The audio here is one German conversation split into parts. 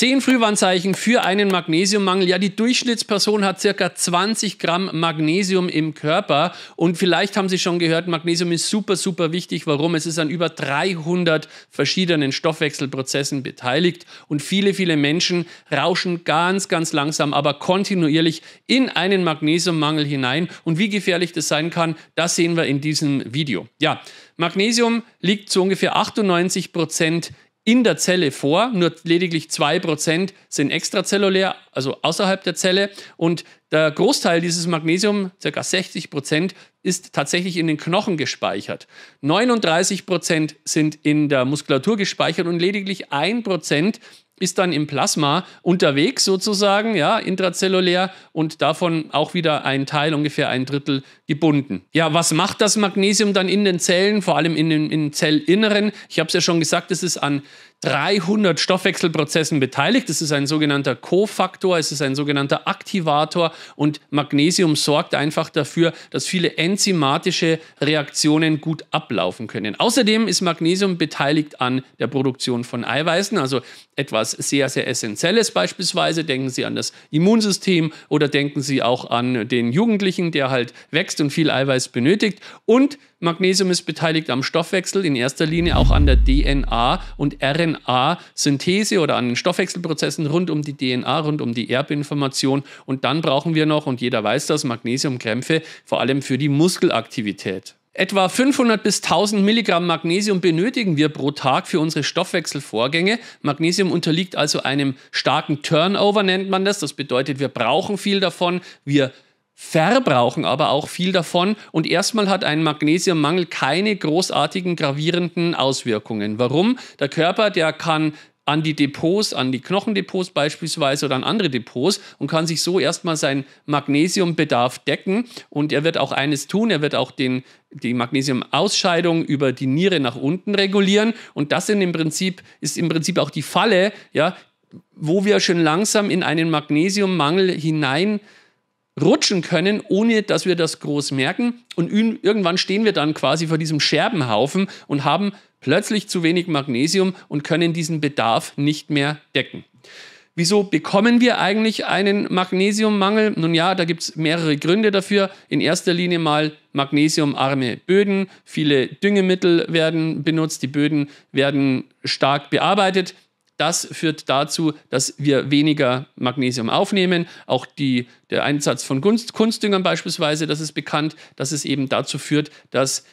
Zehn Frühwarnzeichen für einen Magnesiummangel. Ja, die Durchschnittsperson hat circa 20 Gramm Magnesium im Körper. Und vielleicht haben Sie schon gehört, Magnesium ist super, super wichtig. Warum? Es ist an über 300 verschiedenen Stoffwechselprozessen beteiligt. Und viele, viele Menschen rauschen ganz, ganz langsam, aber kontinuierlich in einen Magnesiummangel hinein. Und wie gefährlich das sein kann, das sehen wir in diesem Video. Ja, Magnesium liegt zu ungefähr 98 Prozent in der Zelle vor, nur lediglich 2% sind extrazellulär, also außerhalb der Zelle. Und der Großteil dieses Magnesium, ca. 60%, ist tatsächlich in den Knochen gespeichert. 39% sind in der Muskulatur gespeichert und lediglich 1% ist dann im Plasma unterwegs sozusagen, ja, intrazellulär und davon auch wieder ein Teil, ungefähr ein Drittel gebunden. Ja, was macht das Magnesium dann in den Zellen, vor allem in den, in Zellinneren? Ich habe es ja schon gesagt, es ist an 300 Stoffwechselprozessen beteiligt. Es ist ein sogenannter Kofaktor, es ist ein sogenannter Aktivator und Magnesium sorgt einfach dafür, dass viele enzymatische Reaktionen gut ablaufen können. Außerdem ist Magnesium beteiligt an der Produktion von Eiweißen, also etwas sehr, sehr Essentielles beispielsweise. Denken Sie an das Immunsystem oder denken Sie auch an den Jugendlichen, der halt wächst und viel Eiweiß benötigt. Und Magnesium ist beteiligt am Stoffwechsel, in erster Linie auch an der DNA- und RNA-Synthese oder an den Stoffwechselprozessen rund um die DNA, rund um die Erbinformation. Und dann brauchen wir noch, und jeder weiß das, Magnesiumkrämpfe, vor allem für die Muskelaktivität. Etwa 500 bis 1000 Milligramm Magnesium benötigen wir pro Tag für unsere Stoffwechselvorgänge. Magnesium unterliegt also einem starken Turnover, nennt man das. Das bedeutet, wir brauchen viel davon. Wir verbrauchen aber auch viel davon und erstmal hat ein Magnesiummangel keine großartigen gravierenden Auswirkungen. Warum? Der Körper, der kann an die Depots, an die Knochendepots beispielsweise oder an andere Depots und kann sich so erstmal seinen Magnesiumbedarf decken. Und er wird auch eines tun, er wird auch den, die Magnesiumausscheidung über die Niere nach unten regulieren. Und das im Prinzip, ist im Prinzip auch die Falle, ja, wo wir schon langsam in einen Magnesiummangel hinein rutschen können, ohne dass wir das groß merken. Und irgendwann stehen wir dann quasi vor diesem Scherbenhaufen und haben plötzlich zu wenig Magnesium und können diesen Bedarf nicht mehr decken. Wieso bekommen wir eigentlich einen Magnesiummangel? Nun ja, da gibt es mehrere Gründe dafür. In erster Linie mal magnesiumarme Böden. Viele Düngemittel werden benutzt, die Böden werden stark bearbeitet. Das führt dazu, dass wir weniger Magnesium aufnehmen. Auch die, der Einsatz von Kunst, Kunstdüngern beispielsweise, das ist bekannt, dass es eben dazu führt, dass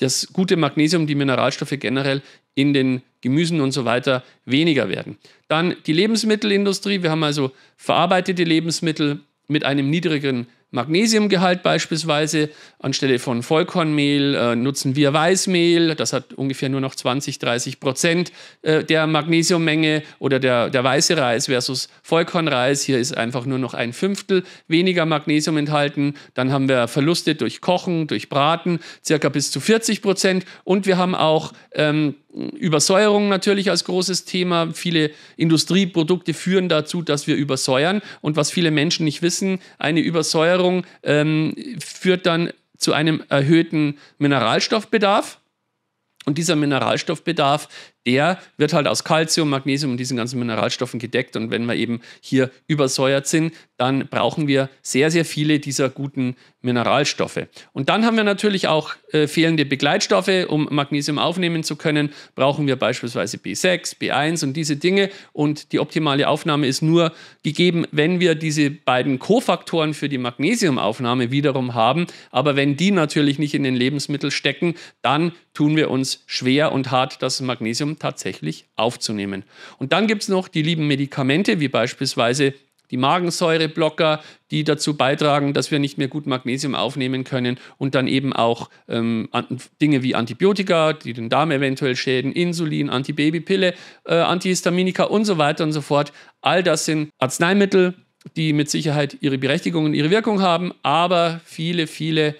das gute Magnesium, die Mineralstoffe generell in den Gemüsen und so weiter weniger werden. Dann die Lebensmittelindustrie. Wir haben also verarbeitete Lebensmittel mit einem niedrigeren Magnesiumgehalt beispielsweise. Anstelle von Vollkornmehl äh, nutzen wir Weißmehl. Das hat ungefähr nur noch 20, 30 Prozent äh, der Magnesiummenge oder der, der weiße Reis versus Vollkornreis. Hier ist einfach nur noch ein Fünftel weniger Magnesium enthalten. Dann haben wir Verluste durch Kochen, durch Braten, circa bis zu 40 Prozent. Und wir haben auch ähm, Übersäuerung natürlich als großes Thema. Viele Industrieprodukte führen dazu, dass wir übersäuern. Und was viele Menschen nicht wissen, eine Übersäuerung ähm, führt dann zu einem erhöhten Mineralstoffbedarf. Und dieser Mineralstoffbedarf, der wird halt aus Kalzium, Magnesium und diesen ganzen Mineralstoffen gedeckt. Und wenn wir eben hier übersäuert sind, dann brauchen wir sehr, sehr viele dieser guten Mineralstoffe. Und dann haben wir natürlich auch äh, fehlende Begleitstoffe. Um Magnesium aufnehmen zu können, brauchen wir beispielsweise B6, B1 und diese Dinge. Und die optimale Aufnahme ist nur gegeben, wenn wir diese beiden Kofaktoren für die Magnesiumaufnahme wiederum haben. Aber wenn die natürlich nicht in den Lebensmitteln stecken, dann tun wir uns schwer und hart, das Magnesium tatsächlich aufzunehmen. Und dann gibt es noch die lieben Medikamente, wie beispielsweise die Magensäureblocker, die dazu beitragen, dass wir nicht mehr gut Magnesium aufnehmen können und dann eben auch ähm, Dinge wie Antibiotika, die den Darm eventuell schäden, Insulin, Antibabypille, äh, Antihistaminika und so weiter und so fort. All das sind Arzneimittel, die mit Sicherheit ihre Berechtigung und ihre Wirkung haben, aber viele, viele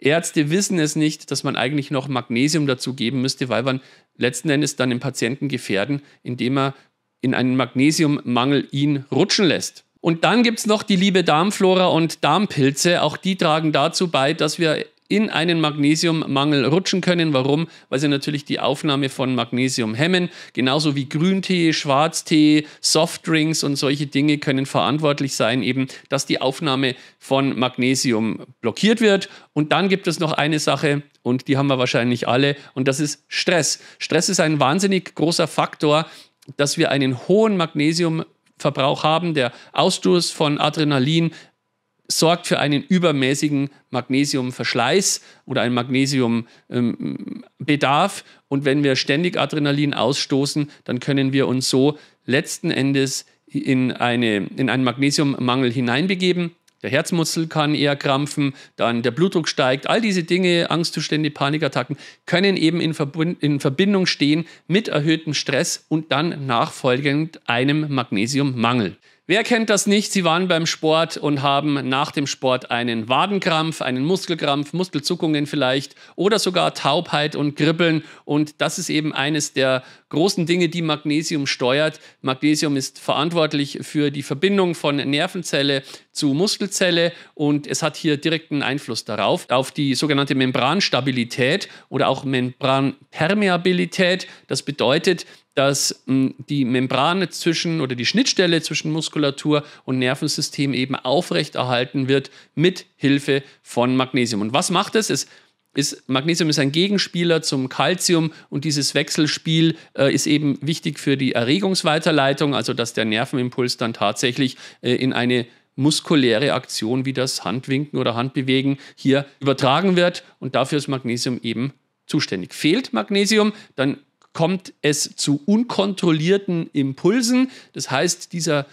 Ärzte wissen es nicht, dass man eigentlich noch Magnesium dazu geben müsste, weil man letzten Endes dann den Patienten gefährden, indem er in einen Magnesiummangel ihn rutschen lässt. Und dann gibt es noch die liebe Darmflora und Darmpilze. Auch die tragen dazu bei, dass wir in einen Magnesiummangel rutschen können. Warum? Weil sie natürlich die Aufnahme von Magnesium hemmen. Genauso wie Grüntee, Schwarztee, Softdrinks und solche Dinge können verantwortlich sein, eben, dass die Aufnahme von Magnesium blockiert wird. Und dann gibt es noch eine Sache, und die haben wir wahrscheinlich alle, und das ist Stress. Stress ist ein wahnsinnig großer Faktor, dass wir einen hohen Magnesium Verbrauch haben. Der Ausstoß von Adrenalin sorgt für einen übermäßigen Magnesiumverschleiß oder einen Magnesiumbedarf. Ähm, und wenn wir ständig Adrenalin ausstoßen, dann können wir uns so letzten Endes in, eine, in einen Magnesiummangel hineinbegeben. Der Herzmuskel kann eher krampfen, dann der Blutdruck steigt. All diese Dinge, Angstzustände, Panikattacken, können eben in, Verbund, in Verbindung stehen mit erhöhtem Stress und dann nachfolgend einem Magnesiummangel. Wer kennt das nicht? Sie waren beim Sport und haben nach dem Sport einen Wadenkrampf, einen Muskelkrampf, Muskelzuckungen vielleicht oder sogar Taubheit und Kribbeln. Und das ist eben eines der großen Dinge, die Magnesium steuert. Magnesium ist verantwortlich für die Verbindung von Nervenzelle zu Muskelzelle und es hat hier direkten Einfluss darauf, auf die sogenannte Membranstabilität oder auch Membranpermeabilität. Das bedeutet, dass hm, die Membrane zwischen oder die Schnittstelle zwischen Muskulatur und Nervensystem eben aufrechterhalten wird mit Hilfe von Magnesium. Und was macht es? Es ist, Magnesium ist ein Gegenspieler zum Calcium und dieses Wechselspiel äh, ist eben wichtig für die Erregungsweiterleitung, also dass der Nervenimpuls dann tatsächlich äh, in eine muskuläre Aktion wie das Handwinken oder Handbewegen hier übertragen wird und dafür ist Magnesium eben zuständig. Fehlt Magnesium, dann kommt es zu unkontrollierten Impulsen. Das heißt, dieser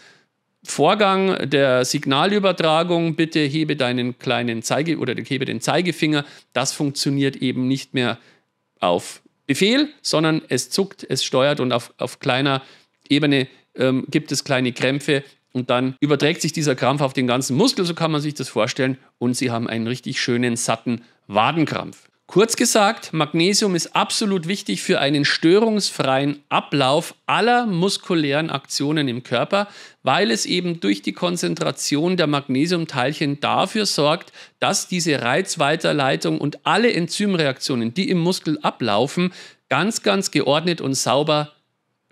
Vorgang der Signalübertragung, bitte hebe deinen kleinen Zeige oder hebe den Zeigefinger, das funktioniert eben nicht mehr auf Befehl, sondern es zuckt, es steuert und auf, auf kleiner Ebene ähm, gibt es kleine Krämpfe, und dann überträgt sich dieser Krampf auf den ganzen Muskel, so kann man sich das vorstellen. Und Sie haben einen richtig schönen, satten Wadenkrampf. Kurz gesagt, Magnesium ist absolut wichtig für einen störungsfreien Ablauf aller muskulären Aktionen im Körper, weil es eben durch die Konzentration der Magnesiumteilchen dafür sorgt, dass diese Reizweiterleitung und alle Enzymreaktionen, die im Muskel ablaufen, ganz, ganz geordnet und sauber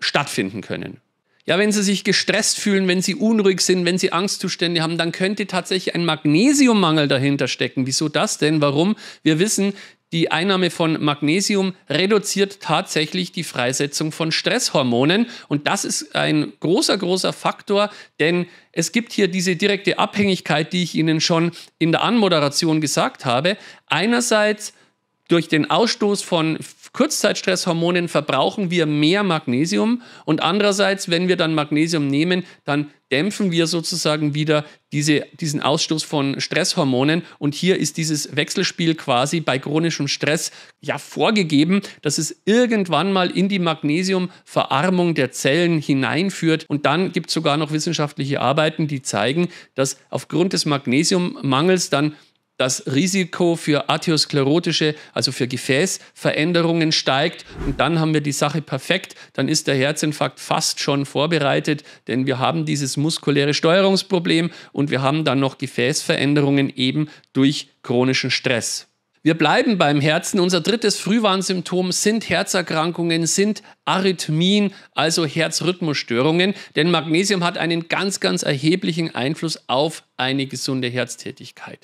stattfinden können. Ja, wenn Sie sich gestresst fühlen, wenn Sie unruhig sind, wenn Sie Angstzustände haben, dann könnte tatsächlich ein Magnesiummangel dahinter stecken. Wieso das denn? Warum? Wir wissen, die Einnahme von Magnesium reduziert tatsächlich die Freisetzung von Stresshormonen. Und das ist ein großer, großer Faktor, denn es gibt hier diese direkte Abhängigkeit, die ich Ihnen schon in der Anmoderation gesagt habe. Einerseits durch den Ausstoß von Kurzzeitstresshormonen verbrauchen wir mehr Magnesium und andererseits, wenn wir dann Magnesium nehmen, dann dämpfen wir sozusagen wieder diese, diesen Ausstoß von Stresshormonen. Und hier ist dieses Wechselspiel quasi bei chronischem Stress ja vorgegeben, dass es irgendwann mal in die Magnesiumverarmung der Zellen hineinführt. Und dann gibt es sogar noch wissenschaftliche Arbeiten, die zeigen, dass aufgrund des Magnesiummangels dann das Risiko für arteriosklerotische, also für Gefäßveränderungen steigt. Und dann haben wir die Sache perfekt. Dann ist der Herzinfarkt fast schon vorbereitet, denn wir haben dieses muskuläre Steuerungsproblem und wir haben dann noch Gefäßveränderungen eben durch chronischen Stress. Wir bleiben beim Herzen. Unser drittes Frühwarnsymptom sind Herzerkrankungen, sind Arrhythmien, also Herzrhythmusstörungen. Denn Magnesium hat einen ganz, ganz erheblichen Einfluss auf eine gesunde Herztätigkeit.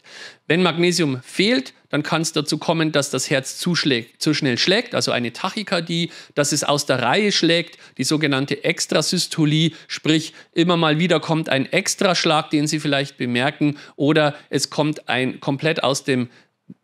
Wenn Magnesium fehlt, dann kann es dazu kommen, dass das Herz zu, zu, schnell schlägt, also eine Tachykardie, dass es aus der Reihe schlägt, die sogenannte Extrasystolie, sprich immer mal wieder kommt ein Extraschlag, den Sie vielleicht bemerken, oder es kommt ein komplett aus dem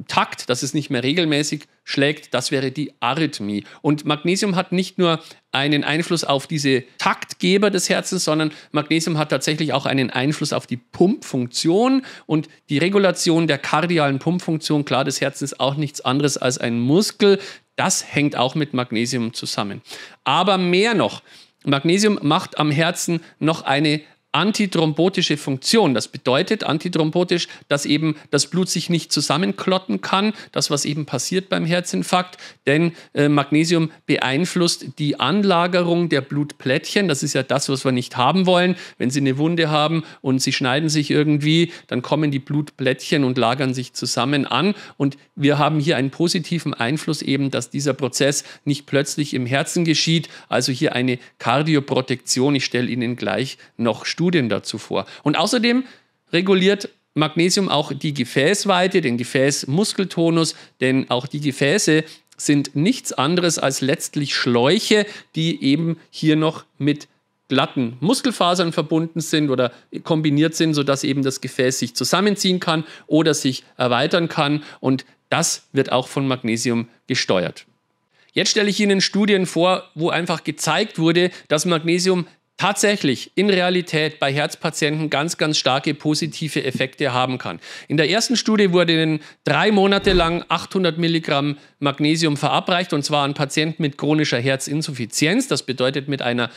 Takt, dass es nicht mehr regelmäßig schlägt, das wäre die Arrhythmie. Und Magnesium hat nicht nur einen Einfluss auf diese Taktgeber des Herzens, sondern Magnesium hat tatsächlich auch einen Einfluss auf die Pumpfunktion und die Regulation der kardialen Pumpfunktion, klar, das Herz ist auch nichts anderes als ein Muskel. Das hängt auch mit Magnesium zusammen. Aber mehr noch, Magnesium macht am Herzen noch eine antithrombotische Funktion. Das bedeutet antithrombotisch, dass eben das Blut sich nicht zusammenklotten kann, das was eben passiert beim Herzinfarkt, denn äh, Magnesium beeinflusst die Anlagerung der Blutplättchen. Das ist ja das, was wir nicht haben wollen. Wenn Sie eine Wunde haben und Sie schneiden sich irgendwie, dann kommen die Blutplättchen und lagern sich zusammen an und wir haben hier einen positiven Einfluss eben, dass dieser Prozess nicht plötzlich im Herzen geschieht, also hier eine Kardioprotektion. Ich stelle Ihnen gleich noch Studien Studien dazu vor. Und außerdem reguliert Magnesium auch die Gefäßweite, den Gefäßmuskeltonus, denn auch die Gefäße sind nichts anderes als letztlich Schläuche, die eben hier noch mit glatten Muskelfasern verbunden sind oder kombiniert sind, sodass eben das Gefäß sich zusammenziehen kann oder sich erweitern kann. Und das wird auch von Magnesium gesteuert. Jetzt stelle ich Ihnen Studien vor, wo einfach gezeigt wurde, dass Magnesium tatsächlich in Realität bei Herzpatienten ganz, ganz starke positive Effekte haben kann. In der ersten Studie wurden drei Monate lang 800 Milligramm Magnesium verabreicht und zwar an Patienten mit chronischer Herzinsuffizienz. Das bedeutet mit einer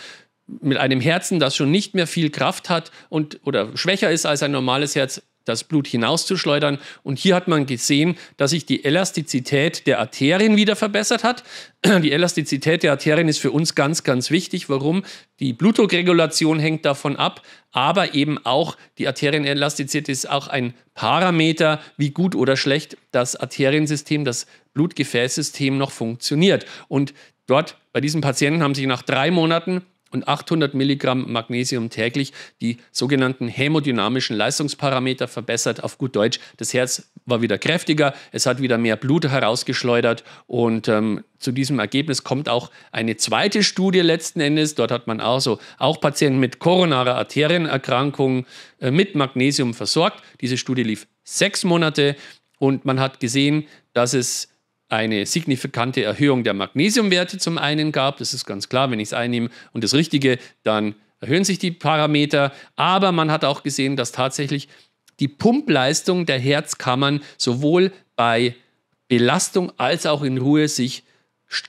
mit einem Herzen, das schon nicht mehr viel Kraft hat und oder schwächer ist als ein normales Herz, das Blut hinauszuschleudern. Und hier hat man gesehen, dass sich die Elastizität der Arterien wieder verbessert hat. Die Elastizität der Arterien ist für uns ganz, ganz wichtig. Warum? Die Blutdruckregulation hängt davon ab, aber eben auch die Arterienelastizität ist auch ein Parameter, wie gut oder schlecht das Arteriensystem, das Blutgefäßsystem noch funktioniert. Und dort bei diesen Patienten haben sich nach drei Monaten und 800 Milligramm Magnesium täglich die sogenannten hämodynamischen Leistungsparameter verbessert. Auf gut Deutsch, das Herz war wieder kräftiger, es hat wieder mehr Blut herausgeschleudert und ähm, zu diesem Ergebnis kommt auch eine zweite Studie letzten Endes. Dort hat man also auch Patienten mit koronarer Arterienerkrankung äh, mit Magnesium versorgt. Diese Studie lief sechs Monate und man hat gesehen, dass es eine signifikante Erhöhung der Magnesiumwerte zum einen gab. Das ist ganz klar, wenn ich es einnehme und das Richtige, dann erhöhen sich die Parameter. Aber man hat auch gesehen, dass tatsächlich die Pumpleistung der Herzkammern sowohl bei Belastung als auch in Ruhe sich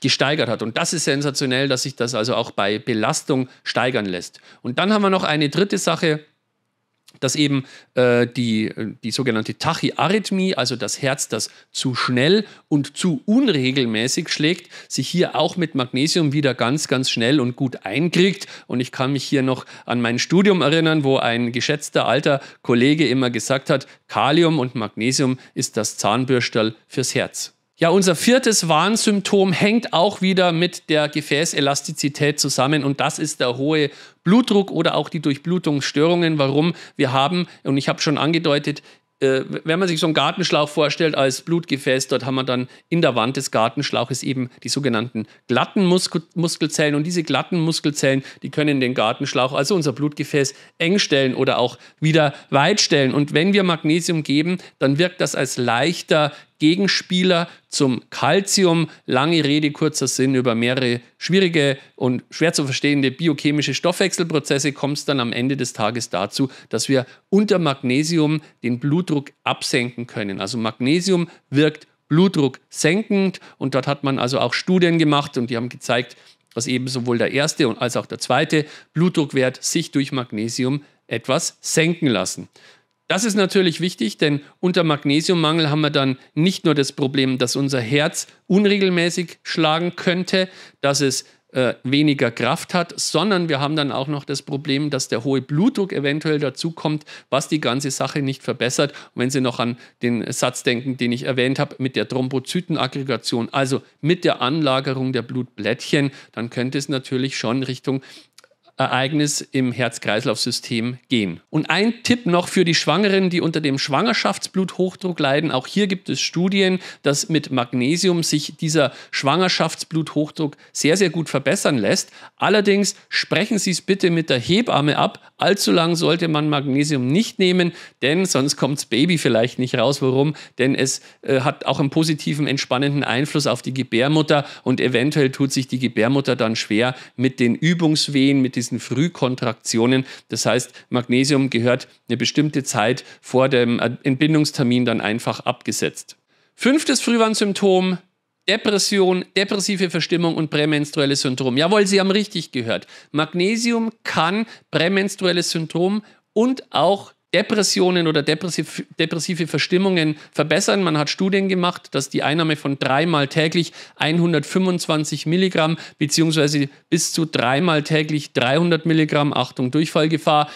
gesteigert hat. Und das ist sensationell, dass sich das also auch bei Belastung steigern lässt. Und dann haben wir noch eine dritte Sache, dass eben äh, die, die sogenannte Tachyarrhythmie, also das Herz, das zu schnell und zu unregelmäßig schlägt, sich hier auch mit Magnesium wieder ganz, ganz schnell und gut einkriegt. Und ich kann mich hier noch an mein Studium erinnern, wo ein geschätzter alter Kollege immer gesagt hat, Kalium und Magnesium ist das Zahnbürstel fürs Herz. Ja, unser viertes Warnsymptom hängt auch wieder mit der Gefäßelastizität zusammen und das ist der hohe Blutdruck oder auch die Durchblutungsstörungen. Warum? Wir haben, und ich habe schon angedeutet, äh, wenn man sich so einen Gartenschlauch vorstellt als Blutgefäß, dort haben wir dann in der Wand des Gartenschlauches eben die sogenannten glatten Muskel Muskelzellen. Und diese glatten Muskelzellen, die können den Gartenschlauch, also unser Blutgefäß, eng stellen oder auch wieder weit stellen. Und wenn wir Magnesium geben, dann wirkt das als leichter Gegenspieler zum Calcium. Lange Rede, kurzer Sinn, über mehrere schwierige und schwer zu verstehende biochemische Stoffwechselprozesse kommt es dann am Ende des Tages dazu, dass wir unter Magnesium den Blutdruck absenken können. Also Magnesium wirkt Blutdruck senkend und dort hat man also auch Studien gemacht und die haben gezeigt, dass eben sowohl der erste als auch der zweite Blutdruckwert sich durch Magnesium etwas senken lassen. Das ist natürlich wichtig, denn unter Magnesiummangel haben wir dann nicht nur das Problem, dass unser Herz unregelmäßig schlagen könnte, dass es äh, weniger Kraft hat, sondern wir haben dann auch noch das Problem, dass der hohe Blutdruck eventuell dazukommt, was die ganze Sache nicht verbessert. Und wenn Sie noch an den Satz denken, den ich erwähnt habe, mit der Thrombozytenaggregation, also mit der Anlagerung der Blutblättchen, dann könnte es natürlich schon Richtung Ereignis im Herz-Kreislauf-System gehen. Und ein Tipp noch für die Schwangeren, die unter dem Schwangerschaftsbluthochdruck leiden. Auch hier gibt es Studien, dass mit Magnesium sich dieser Schwangerschaftsbluthochdruck sehr, sehr gut verbessern lässt. Allerdings sprechen Sie es bitte mit der Hebamme ab, Allzu lang sollte man Magnesium nicht nehmen, denn sonst kommt das Baby vielleicht nicht raus. Warum? Denn es äh, hat auch einen positiven, entspannenden Einfluss auf die Gebärmutter und eventuell tut sich die Gebärmutter dann schwer mit den Übungswehen, mit diesen Frühkontraktionen. Das heißt, Magnesium gehört eine bestimmte Zeit vor dem äh, Entbindungstermin dann einfach abgesetzt. Fünftes Frühwarnsymptom, Depression, depressive Verstimmung und prämenstruelles Syndrom. Jawohl, Sie haben richtig gehört. Magnesium kann prämenstruelles Syndrom und auch Depressionen oder depressiv, depressive Verstimmungen verbessern. Man hat Studien gemacht, dass die Einnahme von dreimal täglich 125 Milligramm beziehungsweise bis zu dreimal täglich 300 Milligramm, Achtung Durchfallgefahr,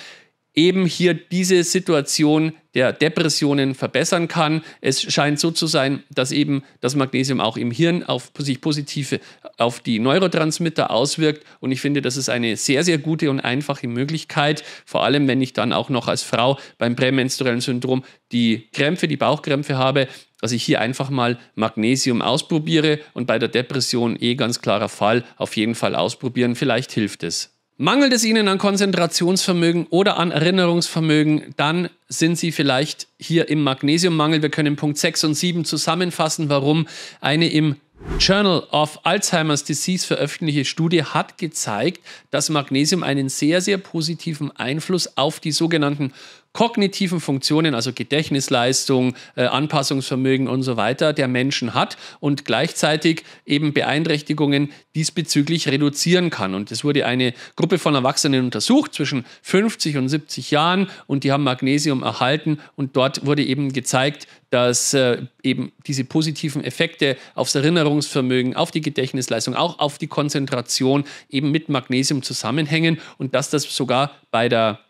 eben hier diese Situation der Depressionen verbessern kann. Es scheint so zu sein, dass eben das Magnesium auch im Hirn auf sich positive auf die Neurotransmitter auswirkt und ich finde, das ist eine sehr sehr gute und einfache Möglichkeit, vor allem wenn ich dann auch noch als Frau beim prämenstruellen Syndrom die Krämpfe, die Bauchkrämpfe habe, dass ich hier einfach mal Magnesium ausprobiere und bei der Depression eh ganz klarer Fall auf jeden Fall ausprobieren, vielleicht hilft es. Mangelt es Ihnen an Konzentrationsvermögen oder an Erinnerungsvermögen, dann sind Sie vielleicht hier im Magnesiummangel. Wir können Punkt 6 und 7 zusammenfassen, warum eine im Journal of Alzheimer's Disease veröffentlichte Studie hat gezeigt, dass Magnesium einen sehr, sehr positiven Einfluss auf die sogenannten kognitiven Funktionen, also Gedächtnisleistung, äh, Anpassungsvermögen und so weiter der Menschen hat und gleichzeitig eben Beeinträchtigungen diesbezüglich reduzieren kann. Und es wurde eine Gruppe von Erwachsenen untersucht zwischen 50 und 70 Jahren und die haben Magnesium erhalten und dort wurde eben gezeigt, dass äh, eben diese positiven Effekte aufs Erinnerungsvermögen, auf die Gedächtnisleistung, auch auf die Konzentration eben mit Magnesium zusammenhängen und dass das sogar bei der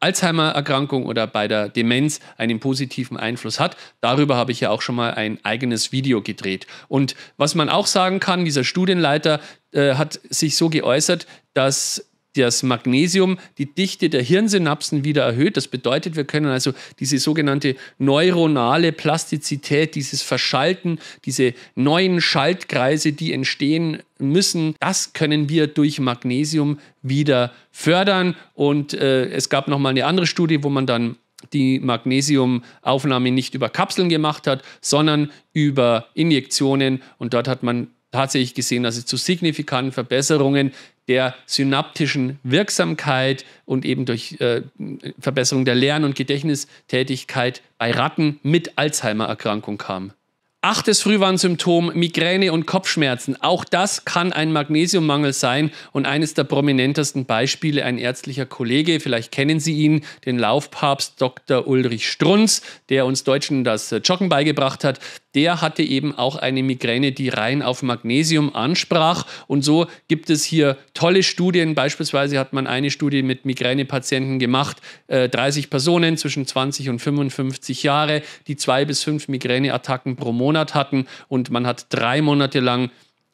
Alzheimer-Erkrankung oder bei der Demenz einen positiven Einfluss hat. Darüber habe ich ja auch schon mal ein eigenes Video gedreht. Und was man auch sagen kann, dieser Studienleiter äh, hat sich so geäußert, dass das Magnesium die Dichte der Hirnsynapsen wieder erhöht. Das bedeutet, wir können also diese sogenannte neuronale Plastizität, dieses Verschalten, diese neuen Schaltkreise, die entstehen müssen, das können wir durch Magnesium wieder fördern. Und äh, es gab nochmal eine andere Studie, wo man dann die Magnesiumaufnahme nicht über Kapseln gemacht hat, sondern über Injektionen. Und dort hat man tatsächlich gesehen, dass es zu signifikanten Verbesserungen der synaptischen Wirksamkeit und eben durch äh, Verbesserung der Lern- und Gedächtnistätigkeit bei Ratten mit Alzheimer-Erkrankung kam. Achtes Frühwarnsymptom, Migräne und Kopfschmerzen. Auch das kann ein Magnesiummangel sein und eines der prominentesten Beispiele ein ärztlicher Kollege, vielleicht kennen Sie ihn, den Laufpapst Dr. Ulrich Strunz, der uns Deutschen das äh, Joggen beigebracht hat. Der hatte eben auch eine Migräne, die rein auf Magnesium ansprach. Und so gibt es hier tolle Studien. Beispielsweise hat man eine Studie mit Migränepatienten gemacht, 30 äh, Personen zwischen 20 und 55 Jahre, die zwei bis fünf Migräneattacken pro Monat Monat hatten und man hat drei Monate lang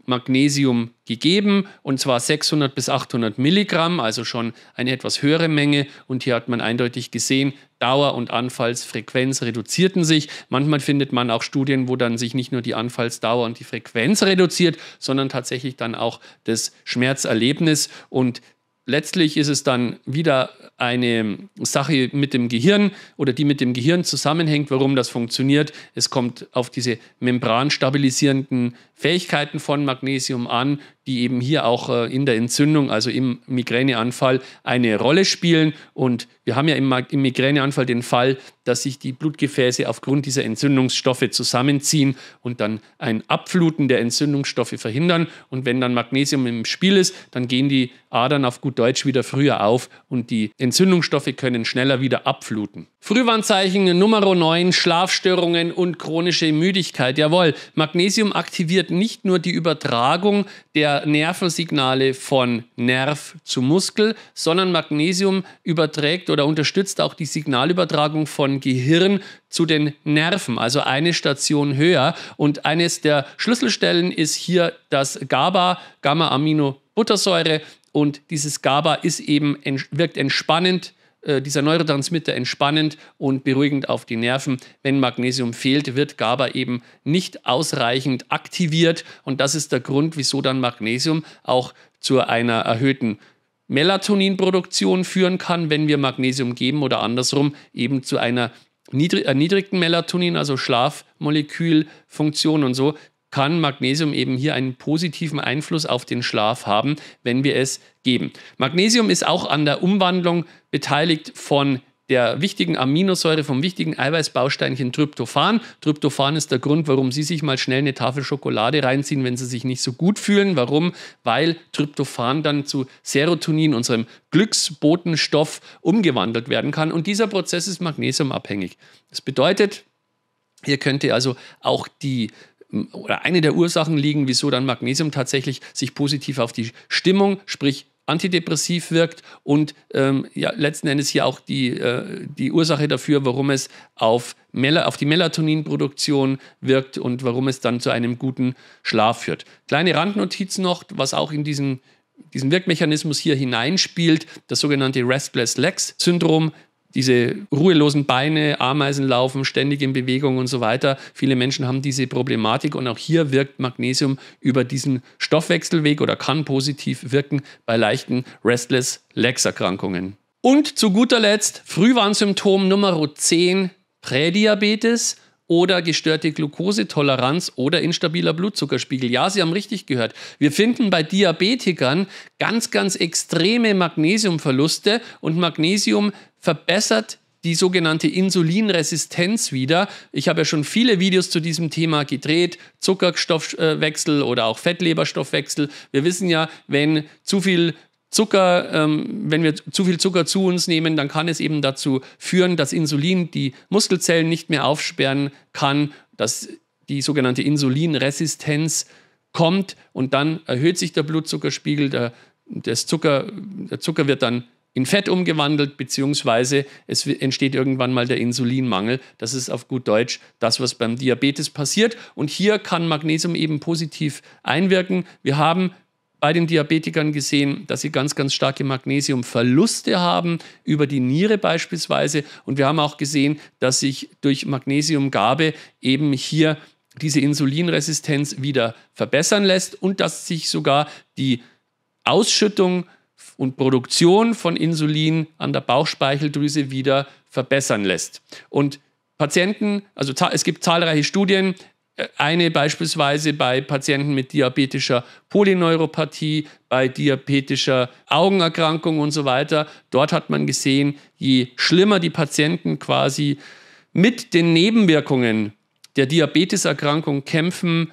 Magnesium gegeben und zwar 600 bis 800 Milligramm, also schon eine etwas höhere Menge. Und hier hat man eindeutig gesehen, Dauer und Anfallsfrequenz reduzierten sich. Manchmal findet man auch Studien, wo dann sich nicht nur die Anfallsdauer und die Frequenz reduziert, sondern tatsächlich dann auch das Schmerzerlebnis. Und letztlich ist es dann wieder eine Sache mit dem Gehirn oder die mit dem Gehirn zusammenhängt, warum das funktioniert. Es kommt auf diese membranstabilisierenden Fähigkeiten von Magnesium an, die eben hier auch äh, in der Entzündung, also im Migräneanfall, eine Rolle spielen. Und wir haben ja im, Migräneanfall den Fall, dass sich die Blutgefäße aufgrund dieser Entzündungsstoffe zusammenziehen und dann ein Abfluten der Entzündungsstoffe verhindern. Und wenn dann Magnesium im Spiel ist, dann gehen die Adern auf gut Deutsch wieder früher auf und die Entzündungsstoffe können schneller wieder abfluten. Frühwarnzeichen Nummer 9, Schlafstörungen und chronische Müdigkeit. Jawohl, Magnesium aktiviert nicht nur die Übertragung der Nervensignale von Nerv zu Muskel, sondern Magnesium überträgt oder unterstützt auch die Signalübertragung von Gehirn zu den Nerven, also eine Station höher. Und eines der Schlüsselstellen ist hier das GABA, Gamma-Amino-Buttersäure. Und dieses GABA ist eben, wirkt entspannend, äh, dieser Neurotransmitter entspannend und beruhigend auf die Nerven. Wenn Magnesium fehlt, wird GABA eben nicht ausreichend aktiviert und das ist der Grund, wieso dann Magnesium auch zu einer erhöhten Melatoninproduktion führen kann, wenn wir Magnesium geben oder andersrum eben zu einer erniedrigten Melatonin, also Schlafmolekülfunktion und so kann Magnesium eben hier einen positiven Einfluss auf den Schlaf haben, wenn wir es geben. Magnesium ist auch an der Umwandlung beteiligt von der wichtigen Aminosäure vom wichtigen Eiweißbausteinchen Tryptophan. Tryptophan ist der Grund, warum Sie sich mal schnell eine Tafel Schokolade reinziehen, wenn Sie sich nicht so gut fühlen. Warum? Weil Tryptophan dann zu Serotonin, unserem Glücksbotenstoff, umgewandelt werden kann. Und dieser Prozess ist magnesiumabhängig. Das bedeutet, hier könnte also auch die oder eine der Ursachen liegen, wieso dann Magnesium tatsächlich sich positiv auf die Stimmung, sprich antidepressiv wirkt und ähm, ja, letzten Endes hier auch die, äh, die Ursache dafür, warum es auf, Mel auf die Melatoninproduktion wirkt und warum es dann zu einem guten Schlaf führt. Kleine Randnotiz noch, was auch in diesen, diesen Wirkmechanismus hier hineinspielt, das sogenannte Restless Legs Syndrom diese ruhelosen Beine, Ameisen laufen, ständig in Bewegung und so weiter. Viele Menschen haben diese Problematik und auch hier wirkt Magnesium über diesen Stoffwechselweg oder kann positiv wirken bei leichten Restless Legs Erkrankungen. Und zu guter Letzt Frühwarnsymptom Nummer 10, Prädiabetes oder gestörte Glukosetoleranz oder instabiler Blutzuckerspiegel. Ja, Sie haben richtig gehört. Wir finden bei Diabetikern ganz, ganz extreme Magnesiumverluste und Magnesium verbessert die sogenannte Insulinresistenz wieder. Ich habe ja schon viele Videos zu diesem Thema gedreht, Zuckerstoffwechsel äh, oder auch Fettleberstoffwechsel. Wir wissen ja, wenn zu viel Zucker, ähm, wenn wir zu viel Zucker zu uns nehmen, dann kann es eben dazu führen, dass Insulin die Muskelzellen nicht mehr aufsperren kann, dass die sogenannte Insulinresistenz kommt und dann erhöht sich der Blutzuckerspiegel, der, Zucker, der Zucker wird dann in Fett umgewandelt, beziehungsweise es entsteht irgendwann mal der Insulinmangel. Das ist auf gut Deutsch das, was beim Diabetes passiert. Und hier kann Magnesium eben positiv einwirken. Wir haben bei den Diabetikern gesehen, dass sie ganz, ganz starke Magnesiumverluste haben, über die Niere beispielsweise. Und wir haben auch gesehen, dass sich durch Magnesiumgabe eben hier diese Insulinresistenz wieder verbessern lässt und dass sich sogar die Ausschüttung und Produktion von Insulin an der Bauchspeicheldrüse wieder verbessern lässt. Und Patienten, also es gibt zahlreiche Studien, äh, eine beispielsweise bei Patienten mit diabetischer Polyneuropathie, bei diabetischer Augenerkrankung und so weiter. Dort hat man gesehen, je schlimmer die Patienten quasi mit den Nebenwirkungen der Diabeteserkrankung kämpfen,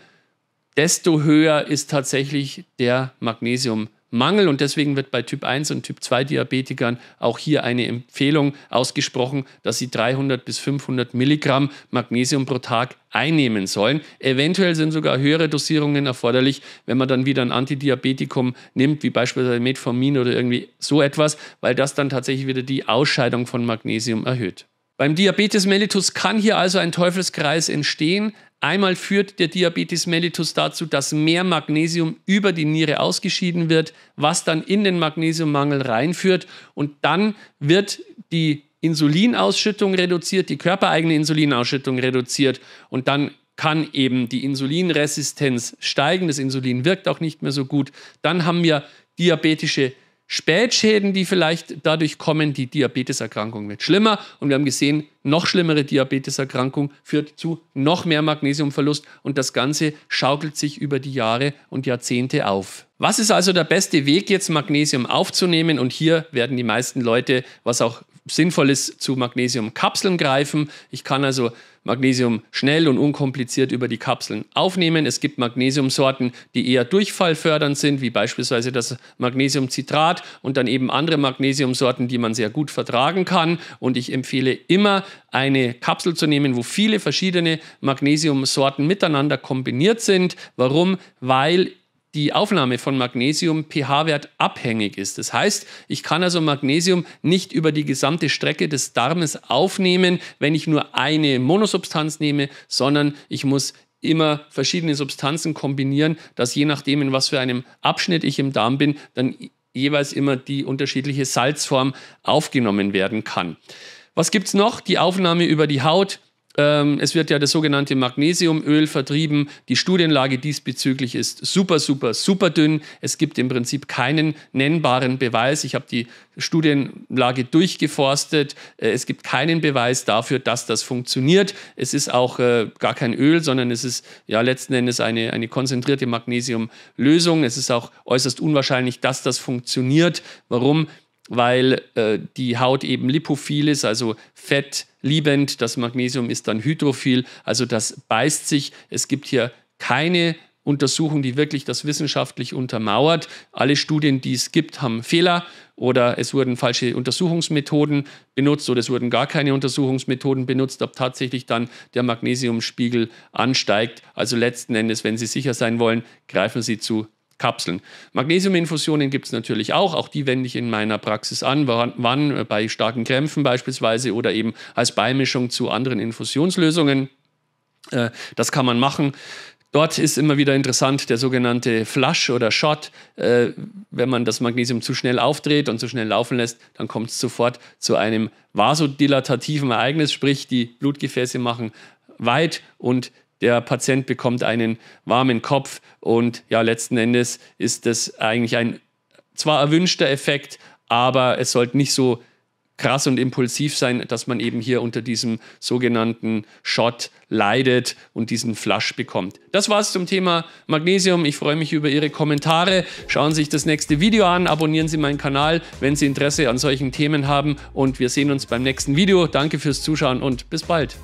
desto höher ist tatsächlich der Magnesium. Mangel und deswegen wird bei Typ 1 und Typ 2 Diabetikern auch hier eine Empfehlung ausgesprochen, dass sie 300 bis 500 Milligramm Magnesium pro Tag einnehmen sollen. Eventuell sind sogar höhere Dosierungen erforderlich, wenn man dann wieder ein Antidiabetikum nimmt, wie beispielsweise Metformin oder irgendwie so etwas, weil das dann tatsächlich wieder die Ausscheidung von Magnesium erhöht. Beim Diabetes mellitus kann hier also ein Teufelskreis entstehen, Einmal führt der Diabetes mellitus dazu, dass mehr Magnesium über die Niere ausgeschieden wird, was dann in den Magnesiummangel reinführt. Und dann wird die Insulinausschüttung reduziert, die körpereigene Insulinausschüttung reduziert. Und dann kann eben die Insulinresistenz steigen. Das Insulin wirkt auch nicht mehr so gut. Dann haben wir diabetische Spätschäden, die vielleicht dadurch kommen, die Diabeteserkrankung wird schlimmer. Und wir haben gesehen, noch schlimmere Diabeteserkrankung führt zu noch mehr Magnesiumverlust und das Ganze schaukelt sich über die Jahre und Jahrzehnte auf. Was ist also der beste Weg, jetzt Magnesium aufzunehmen? Und hier werden die meisten Leute, was auch sinnvoll ist, zu Magnesiumkapseln greifen. Ich kann also Magnesium schnell und unkompliziert über die Kapseln aufnehmen. Es gibt Magnesiumsorten, die eher durchfallfördernd sind, wie beispielsweise das Magnesiumcitrat und dann eben andere Magnesiumsorten, die man sehr gut vertragen kann. Und ich empfehle immer, eine Kapsel zu nehmen, wo viele verschiedene Magnesiumsorten miteinander kombiniert sind. Warum? Weil die Aufnahme von Magnesium pH-Wert abhängig ist. Das heißt, ich kann also Magnesium nicht über die gesamte Strecke des Darmes aufnehmen, wenn ich nur eine Monosubstanz nehme, sondern ich muss immer verschiedene Substanzen kombinieren, dass je nachdem, in was für einem Abschnitt ich im Darm bin, dann jeweils immer die unterschiedliche Salzform aufgenommen werden kann. Was gibt es noch? Die Aufnahme über die Haut, ähm, es wird ja das sogenannte Magnesiumöl vertrieben. Die Studienlage diesbezüglich ist super, super, super dünn. Es gibt im Prinzip keinen nennbaren Beweis. Ich habe die Studienlage durchgeforstet. Äh, es gibt keinen Beweis dafür, dass das funktioniert. Es ist auch äh, gar kein Öl, sondern es ist ja letzten Endes eine, eine konzentrierte Magnesiumlösung. Es ist auch äußerst unwahrscheinlich, dass das funktioniert. Warum? weil äh, die Haut eben lipophil ist, also fettliebend. Das Magnesium ist dann hydrophil, also das beißt sich. Es gibt hier keine Untersuchung, die wirklich das wissenschaftlich untermauert. Alle Studien, die es gibt, haben Fehler oder es wurden falsche Untersuchungsmethoden benutzt oder es wurden gar keine Untersuchungsmethoden benutzt, ob tatsächlich dann der Magnesiumspiegel ansteigt. Also letzten Endes, wenn Sie sicher sein wollen, greifen Sie zu Kapseln. Magnesiuminfusionen gibt es natürlich auch. Auch die wende ich in meiner Praxis an. Wann, wann? Äh, bei starken Krämpfen beispielsweise oder eben als Beimischung zu anderen Infusionslösungen. Äh, das kann man machen. Dort ist immer wieder interessant der sogenannte Flush oder Shot. Äh, wenn man das Magnesium zu schnell aufdreht und zu schnell laufen lässt, dann kommt es sofort zu einem vasodilatativen Ereignis, sprich die Blutgefäße machen weit und der Patient bekommt einen warmen Kopf und ja, letzten Endes ist das eigentlich ein zwar erwünschter Effekt, aber es sollte nicht so krass und impulsiv sein, dass man eben hier unter diesem sogenannten Shot leidet und diesen Flash bekommt. Das war's zum Thema Magnesium. Ich freue mich über Ihre Kommentare. Schauen Sie sich das nächste Video an, abonnieren Sie meinen Kanal, wenn Sie Interesse an solchen Themen haben und wir sehen uns beim nächsten Video. Danke fürs Zuschauen und bis bald.